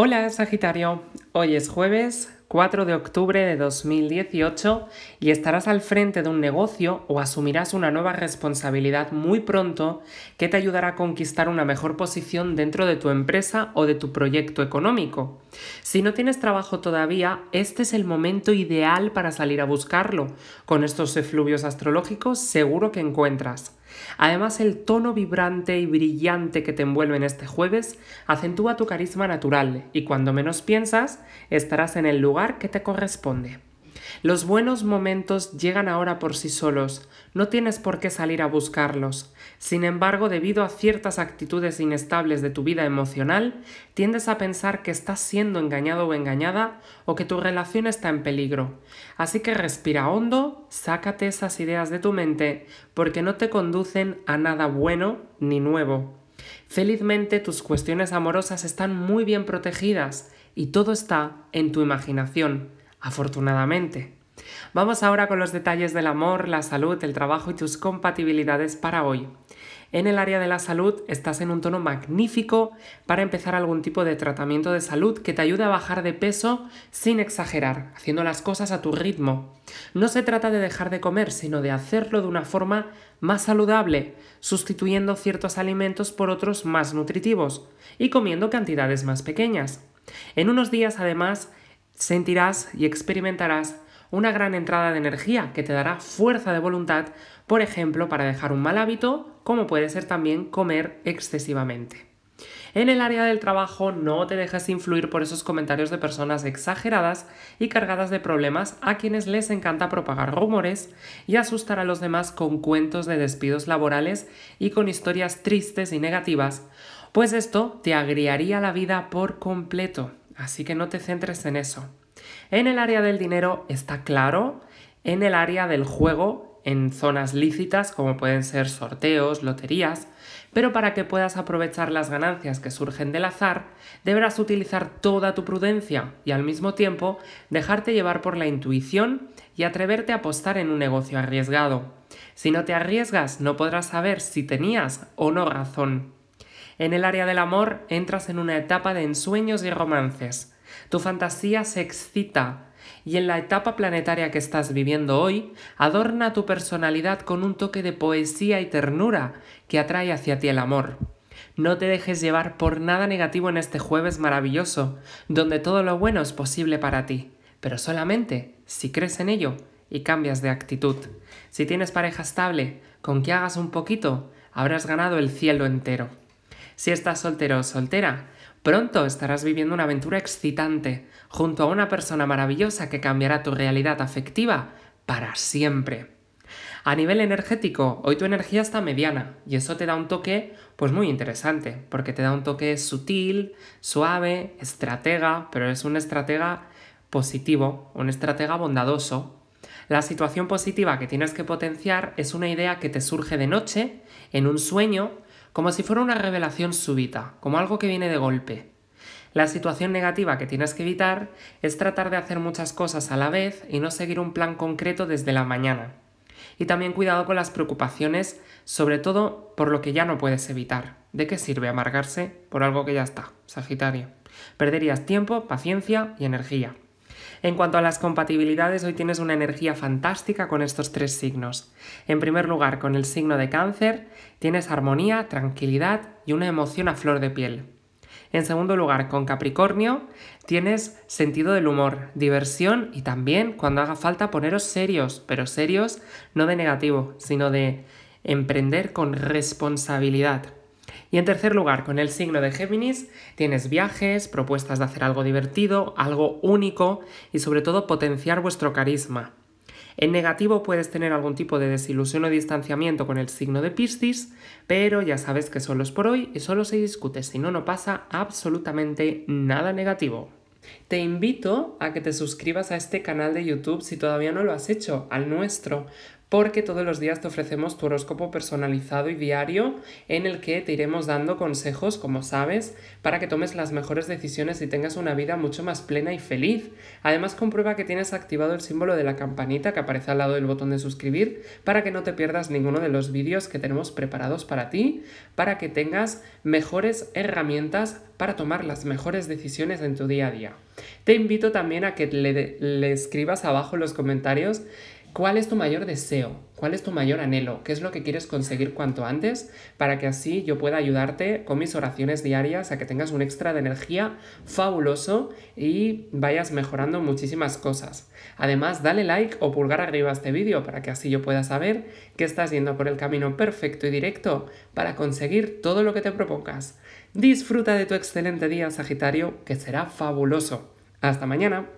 Hola Sagitario, Hoy es jueves 4 de octubre de 2018 y estarás al frente de un negocio o asumirás una nueva responsabilidad muy pronto que te ayudará a conquistar una mejor posición dentro de tu empresa o de tu proyecto económico. Si no tienes trabajo todavía, este es el momento ideal para salir a buscarlo. Con estos efluvios astrológicos seguro que encuentras. Además, el tono vibrante y brillante que te envuelve en este jueves acentúa tu carisma natural y cuando menos piensas, estarás en el lugar que te corresponde. Los buenos momentos llegan ahora por sí solos, no tienes por qué salir a buscarlos. Sin embargo, debido a ciertas actitudes inestables de tu vida emocional, tiendes a pensar que estás siendo engañado o engañada o que tu relación está en peligro. Así que respira hondo, sácate esas ideas de tu mente, porque no te conducen a nada bueno ni nuevo. Felizmente tus cuestiones amorosas están muy bien protegidas y todo está en tu imaginación, afortunadamente. Vamos ahora con los detalles del amor, la salud, el trabajo y tus compatibilidades para hoy. En el área de la salud estás en un tono magnífico para empezar algún tipo de tratamiento de salud que te ayude a bajar de peso sin exagerar, haciendo las cosas a tu ritmo. No se trata de dejar de comer, sino de hacerlo de una forma más saludable, sustituyendo ciertos alimentos por otros más nutritivos y comiendo cantidades más pequeñas. En unos días, además, sentirás y experimentarás una gran entrada de energía que te dará fuerza de voluntad, por ejemplo, para dejar un mal hábito, como puede ser también comer excesivamente. En el área del trabajo no te dejes influir por esos comentarios de personas exageradas y cargadas de problemas a quienes les encanta propagar rumores y asustar a los demás con cuentos de despidos laborales y con historias tristes y negativas, pues esto te agriaría la vida por completo, así que no te centres en eso. En el área del dinero está claro, en el área del juego, en zonas lícitas como pueden ser sorteos, loterías, pero para que puedas aprovechar las ganancias que surgen del azar, deberás utilizar toda tu prudencia y al mismo tiempo dejarte llevar por la intuición y atreverte a apostar en un negocio arriesgado. Si no te arriesgas, no podrás saber si tenías o no razón. En el área del amor entras en una etapa de ensueños y romances. Tu fantasía se excita y en la etapa planetaria que estás viviendo hoy, adorna tu personalidad con un toque de poesía y ternura que atrae hacia ti el amor. No te dejes llevar por nada negativo en este jueves maravilloso, donde todo lo bueno es posible para ti, pero solamente si crees en ello y cambias de actitud. Si tienes pareja estable, con que hagas un poquito, habrás ganado el cielo entero. Si estás soltero o soltera, pronto estarás viviendo una aventura excitante junto a una persona maravillosa que cambiará tu realidad afectiva para siempre. A nivel energético, hoy tu energía está mediana y eso te da un toque pues muy interesante, porque te da un toque sutil, suave, estratega, pero es un estratega positivo, un estratega bondadoso. La situación positiva que tienes que potenciar es una idea que te surge de noche, en un sueño, como si fuera una revelación súbita, como algo que viene de golpe. La situación negativa que tienes que evitar es tratar de hacer muchas cosas a la vez y no seguir un plan concreto desde la mañana. Y también cuidado con las preocupaciones, sobre todo por lo que ya no puedes evitar. ¿De qué sirve amargarse por algo que ya está, Sagitario? Perderías tiempo, paciencia y energía. En cuanto a las compatibilidades, hoy tienes una energía fantástica con estos tres signos. En primer lugar, con el signo de cáncer, tienes armonía, tranquilidad y una emoción a flor de piel. En segundo lugar, con Capricornio, tienes sentido del humor, diversión y también, cuando haga falta, poneros serios, pero serios no de negativo, sino de emprender con responsabilidad. Y en tercer lugar, con el signo de Géminis, tienes viajes, propuestas de hacer algo divertido, algo único y sobre todo potenciar vuestro carisma. En negativo puedes tener algún tipo de desilusión o distanciamiento con el signo de Piscis, pero ya sabes que solo es por hoy y solo se discute, si no, no pasa absolutamente nada negativo. Te invito a que te suscribas a este canal de YouTube si todavía no lo has hecho, al nuestro, porque todos los días te ofrecemos tu horóscopo personalizado y diario en el que te iremos dando consejos, como sabes, para que tomes las mejores decisiones y tengas una vida mucho más plena y feliz. Además, comprueba que tienes activado el símbolo de la campanita que aparece al lado del botón de suscribir para que no te pierdas ninguno de los vídeos que tenemos preparados para ti, para que tengas mejores herramientas para tomar las mejores decisiones en tu día a día. Te invito también a que le, escribas abajo en los comentarios ¿Cuál es tu mayor deseo? ¿Cuál es tu mayor anhelo? ¿Qué es lo que quieres conseguir cuanto antes para que así yo pueda ayudarte con mis oraciones diarias a que tengas un extra de energía fabuloso y vayas mejorando muchísimas cosas? Además, dale like o pulgar arriba a este vídeo para que así yo pueda saber que estás yendo por el camino perfecto y directo para conseguir todo lo que te propongas. Disfruta de tu excelente día, Sagitario, que será fabuloso. Hasta mañana.